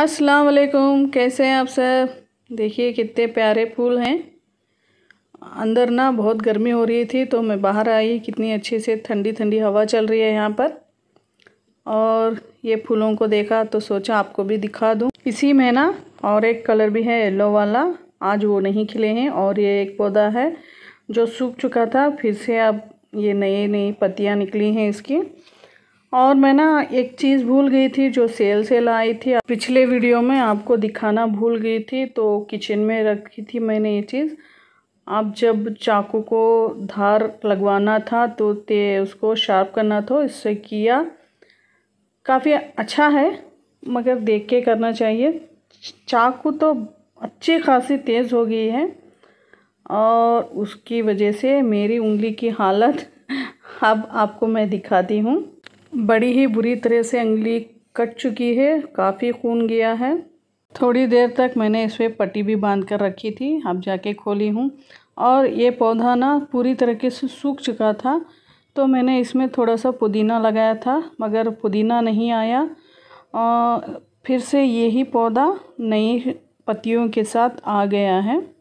अस्सलाम वालेकुम कैसे हैं आप सब देखिए कितने प्यारे फूल हैं अंदर ना बहुत गर्मी हो रही थी तो मैं बाहर आई कितनी अच्छी से ठंडी ठंडी हवा चल रही है यहाँ पर और ये फूलों को देखा तो सोचा आपको भी दिखा दूँ इसी में ना और एक कलर भी है येलो वाला आज वो नहीं खिले हैं और ये एक पौधा है जो सूख चुका था फिर से अब ये नए नई पत्तियाँ निकली हैं इसकी और मैं ना एक चीज़ भूल गई थी जो सेल से लाई थी पिछले वीडियो में आपको दिखाना भूल गई थी तो किचन में रखी थी मैंने ये चीज़ आप जब चाकू को धार लगवाना था तो ते उसको शार्प करना था इससे किया काफ़ी अच्छा है मगर देख के करना चाहिए चाकू तो अच्छी खासी तेज़ हो गई है और उसकी वजह से मेरी उंगली की हालत अब आपको मैं दिखाती हूँ बड़ी ही बुरी तरह से उंगली कट चुकी है काफ़ी खून गया है थोड़ी देर तक मैंने इस पर पट्टी भी बांध कर रखी थी अब जाके खोली हूँ और ये पौधा ना पूरी तरीके से सूख चुका था तो मैंने इसमें थोड़ा सा पुदीना लगाया था मगर पुदीना नहीं आया और फिर से यही पौधा नई पत्तियों के साथ आ गया है